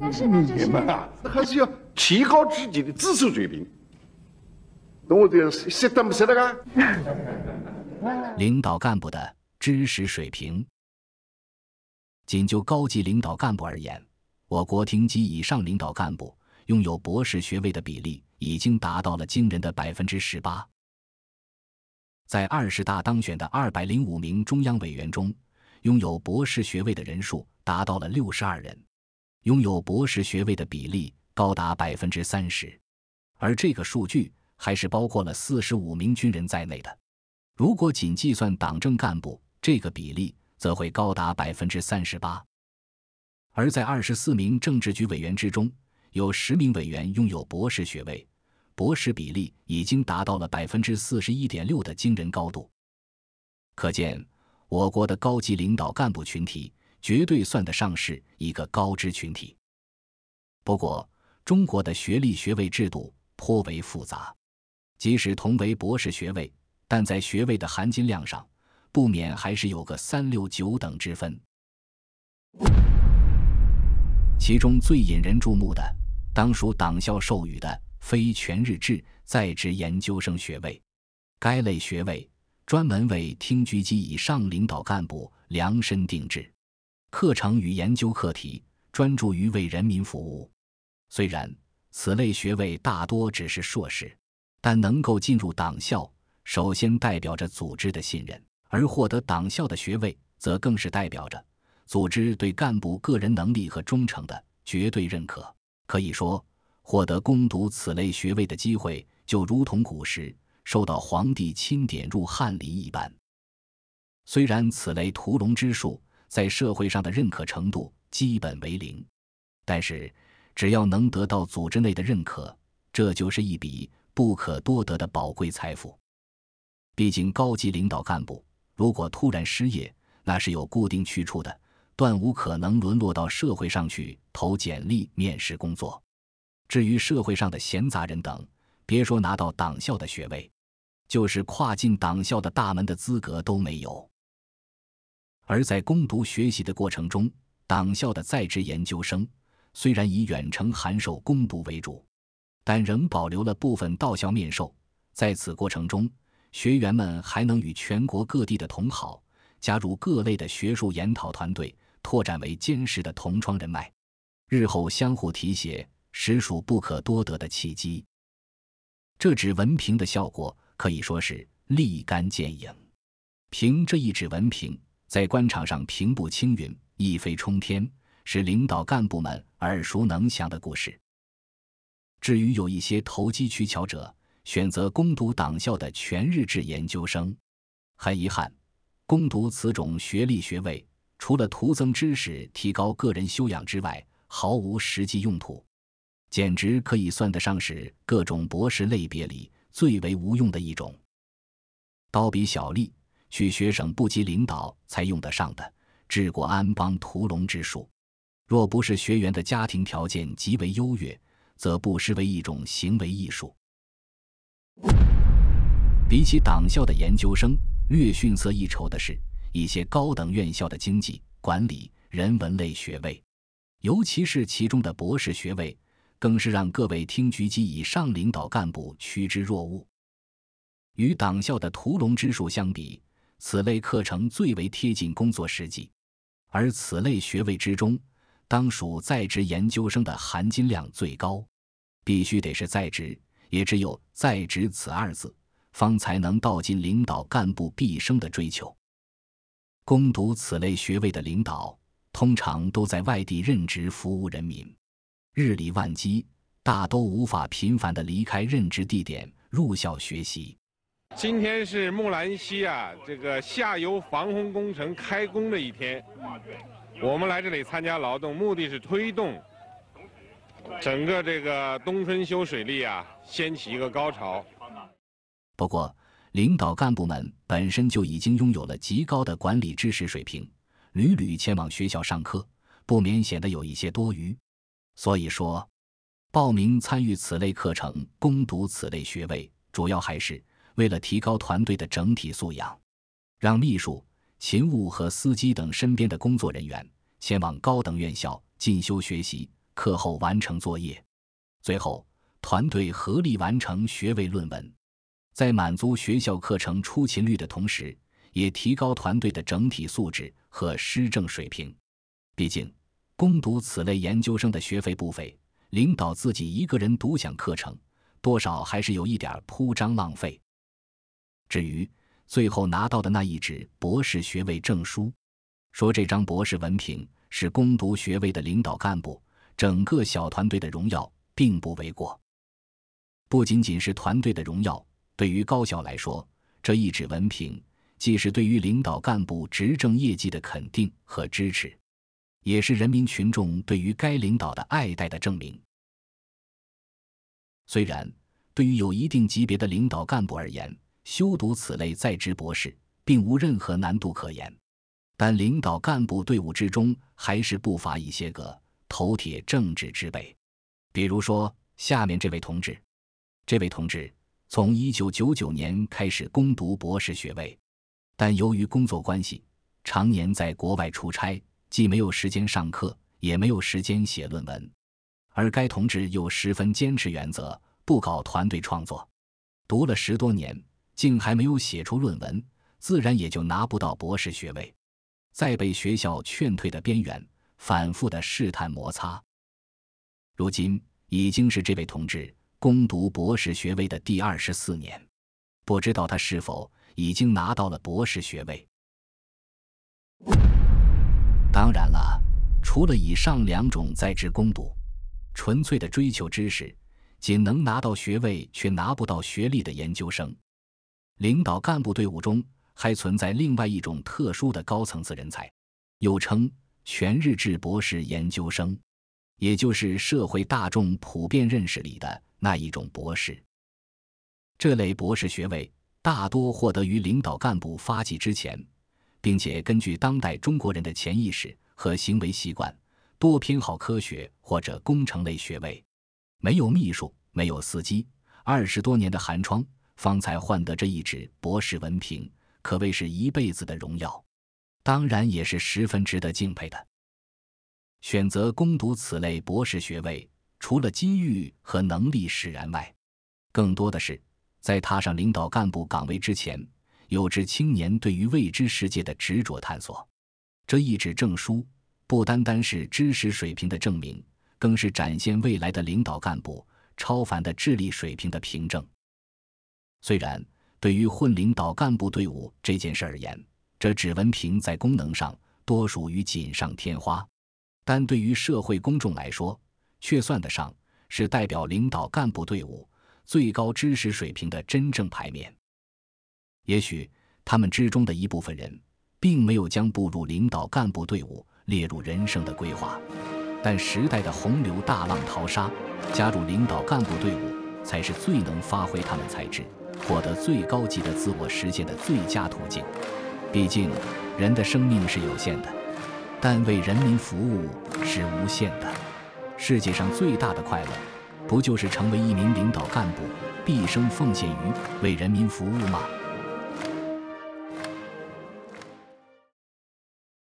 但是你嘛，那还是要提高自己的知识水平，懂我的意思得不？得个。领导干部的知识水平，仅就高级领导干部而言，我国厅级以上领导干部拥有博士学位的比例已经达到了惊人的百分之十八。在二十大当选的二百零五名中央委员中，拥有博士学位的人数达到了六十二人。拥有博士学位的比例高达百分之三十，而这个数据还是包括了四十五名军人在内的。如果仅计算党政干部，这个比例则会高达百分之三十八。而在二十四名政治局委员之中，有十名委员拥有博士学位，博士比例已经达到了百分之四十一点六的惊人高度。可见，我国的高级领导干部群体。绝对算得上是一个高知群体。不过，中国的学历学位制度颇为复杂，即使同为博士学位，但在学位的含金量上，不免还是有个三六九等之分。其中最引人注目的，当属党校授予的非全日制在职研究生学位。该类学位专门为厅局级以上领导干部量身定制。课程与研究课题专注于为人民服务。虽然此类学位大多只是硕士，但能够进入党校，首先代表着组织的信任；而获得党校的学位，则更是代表着组织对干部个人能力和忠诚的绝对认可。可以说，获得攻读此类学位的机会，就如同古时受到皇帝钦点入翰林一般。虽然此类屠龙之术，在社会上的认可程度基本为零，但是只要能得到组织内的认可，这就是一笔不可多得的宝贵财富。毕竟高级领导干部如果突然失业，那是有固定去处的，断无可能沦落到社会上去投简历、面试工作。至于社会上的闲杂人等，别说拿到党校的学位，就是跨进党校的大门的资格都没有。而在攻读学习的过程中，党校的在职研究生虽然以远程函授攻读为主，但仍保留了部分到校面授。在此过程中，学员们还能与全国各地的同好加入各类的学术研讨团队，拓展为坚实的同窗人脉，日后相互提携，实属不可多得的契机。这纸文凭的效果可以说是立竿见影，凭这一纸文凭。在官场上平步青云、一飞冲天，是领导干部们耳熟能详的故事。至于有一些投机取巧者选择攻读党校的全日制研究生，很遗憾，攻读此种学历学位，除了徒增知识、提高个人修养之外，毫无实际用途，简直可以算得上是各种博士类别里最为无用的一种。刀笔小吏。去学省部级领导才用得上的治国安邦屠龙之术，若不是学员的家庭条件极为优越，则不失为一种行为艺术。比起党校的研究生，略逊色一筹的是，一些高等院校的经济管理、人文类学位，尤其是其中的博士学位，更是让各位厅局级以上领导干部趋之若鹜。与党校的屠龙之术相比，此类课程最为贴近工作实际，而此类学位之中，当属在职研究生的含金量最高。必须得是在职，也只有在职此二字，方才能道尽领导干部毕生的追求。攻读此类学位的领导，通常都在外地任职服务人民，日理万机，大都无法频繁地离开任职地点入校学习。今天是木兰溪啊，这个下游防洪工程开工的一天。我们来这里参加劳动，目的是推动整个这个冬春修水利啊，掀起一个高潮。不过，领导干部们本身就已经拥有了极高的管理知识水平，屡屡前往学校上课，不免显得有一些多余。所以说，报名参与此类课程、攻读此类学位，主要还是。为了提高团队的整体素养，让秘书、勤务和司机等身边的工作人员前往高等院校进修学习，课后完成作业，最后团队合力完成学位论文。在满足学校课程出勤率的同时，也提高团队的整体素质和施政水平。毕竟，攻读此类研究生的学费不菲，领导自己一个人独享课程，多少还是有一点铺张浪费。至于最后拿到的那一纸博士学位证书，说这张博士文凭是攻读学位的领导干部整个小团队的荣耀，并不为过。不仅仅是团队的荣耀，对于高校来说，这一纸文凭既是对于领导干部执政业绩的肯定和支持，也是人民群众对于该领导的爱戴的证明。虽然对于有一定级别的领导干部而言，修读此类在职博士，并无任何难度可言，但领导干部队伍之中还是不乏一些个头铁政治之辈，比如说下面这位同志。这位同志从一九九九年开始攻读博士学位，但由于工作关系，常年在国外出差，既没有时间上课，也没有时间写论文，而该同志又十分坚持原则，不搞团队创作，读了十多年。竟还没有写出论文，自然也就拿不到博士学位，在被学校劝退的边缘反复的试探摩擦。如今已经是这位同志攻读博士学位的第二十四年，不知道他是否已经拿到了博士学位。当然了，除了以上两种在职攻读、纯粹的追求知识、仅能拿到学位却拿不到学历的研究生。领导干部队伍中还存在另外一种特殊的高层次人才，又称全日制博士研究生，也就是社会大众普遍认识里的那一种博士。这类博士学位大多获得于领导干部发迹之前，并且根据当代中国人的潜意识和行为习惯，多偏好科学或者工程类学位。没有秘书，没有司机，二十多年的寒窗。方才换得这一纸博士文凭，可谓是一辈子的荣耀，当然也是十分值得敬佩的。选择攻读此类博士学位，除了机遇和能力使然外，更多的是在踏上领导干部岗位之前，有志青年对于未知世界的执着探索。这一纸证书，不单单是知识水平的证明，更是展现未来的领导干部超凡的智力水平的凭证。虽然对于混领导干部队伍这件事而言，这指纹瓶在功能上多属于锦上添花，但对于社会公众来说，却算得上是代表领导干部队伍最高知识水平的真正牌面。也许他们之中的一部分人，并没有将步入领导干部队伍列入人生的规划，但时代的洪流大浪淘沙，加入领导干部队伍才是最能发挥他们才智。获得最高级的自我实现的最佳途径。毕竟，人的生命是有限的，但为人民服务是无限的。世界上最大的快乐，不就是成为一名领导干部，毕生奉献于为人民服务吗？